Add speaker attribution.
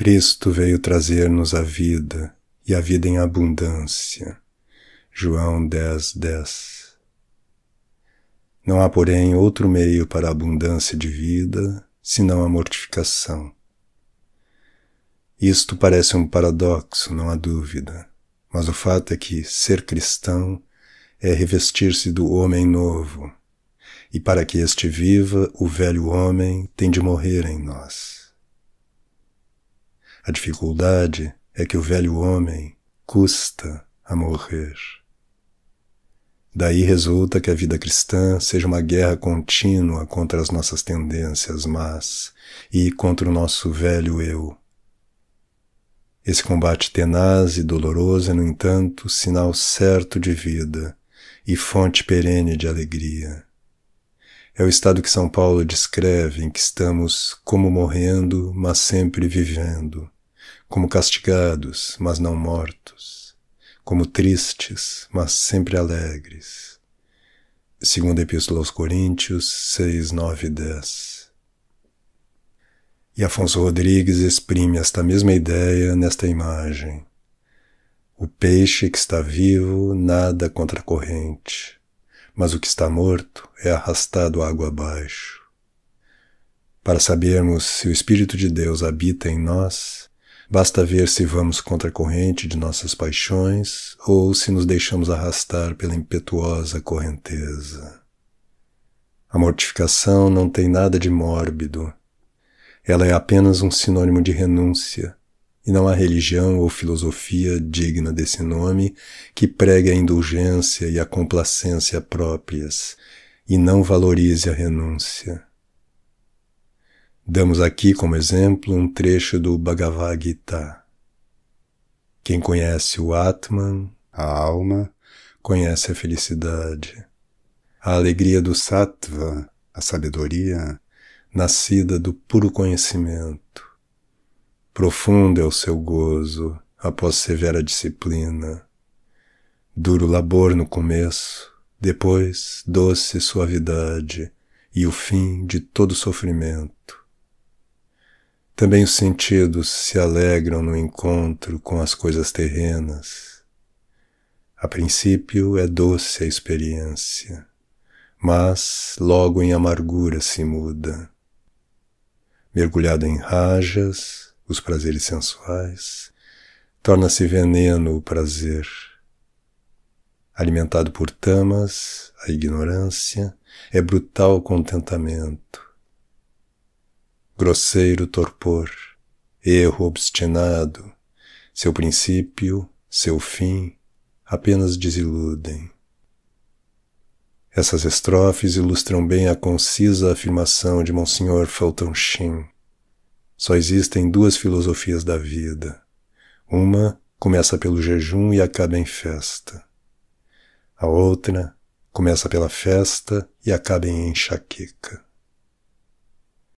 Speaker 1: Cristo veio trazer-nos a vida e a vida em abundância. João 10, 10. Não há, porém, outro meio para a abundância de vida senão a mortificação. Isto parece um paradoxo, não há dúvida, mas o fato é que ser cristão é revestir-se do homem novo, e para que este viva, o velho homem tem de morrer em nós. A dificuldade é que o velho homem custa a morrer. Daí resulta que a vida cristã seja uma guerra contínua contra as nossas tendências más e contra o nosso velho eu. Esse combate tenaz e doloroso é, no entanto, sinal certo de vida e fonte perene de alegria. É o estado que São Paulo descreve em que estamos como morrendo, mas sempre vivendo como castigados, mas não mortos, como tristes, mas sempre alegres. Segunda Epístola aos Coríntios 6, 9 e 10. E Afonso Rodrigues exprime esta mesma ideia nesta imagem. O peixe que está vivo nada contra a corrente, mas o que está morto é arrastado água abaixo. Para sabermos se o Espírito de Deus habita em nós, Basta ver se vamos contra a corrente de nossas paixões ou se nos deixamos arrastar pela impetuosa correnteza. A mortificação não tem nada de mórbido. Ela é apenas um sinônimo de renúncia, e não há religião ou filosofia digna desse nome que pregue a indulgência e a complacência próprias e não valorize a renúncia. Damos aqui como exemplo um trecho do Bhagavad Gita. Quem conhece o Atman, a alma, conhece a felicidade. A alegria do Sattva, a sabedoria, nascida do puro conhecimento. Profundo é o seu gozo após severa disciplina. Duro labor no começo, depois doce suavidade e o fim de todo sofrimento também os sentidos se alegram no encontro com as coisas terrenas. A princípio é doce a experiência, mas logo em amargura se muda. Mergulhado em rajas, os prazeres sensuais, torna-se veneno o prazer. Alimentado por tamas, a ignorância, é brutal contentamento grosseiro torpor, erro obstinado, seu princípio, seu fim, apenas desiludem. Essas estrofes ilustram bem a concisa afirmação de Monsenhor Felton Sheen. Só existem duas filosofias da vida. Uma começa pelo jejum e acaba em festa. A outra começa pela festa e acaba em enxaqueca.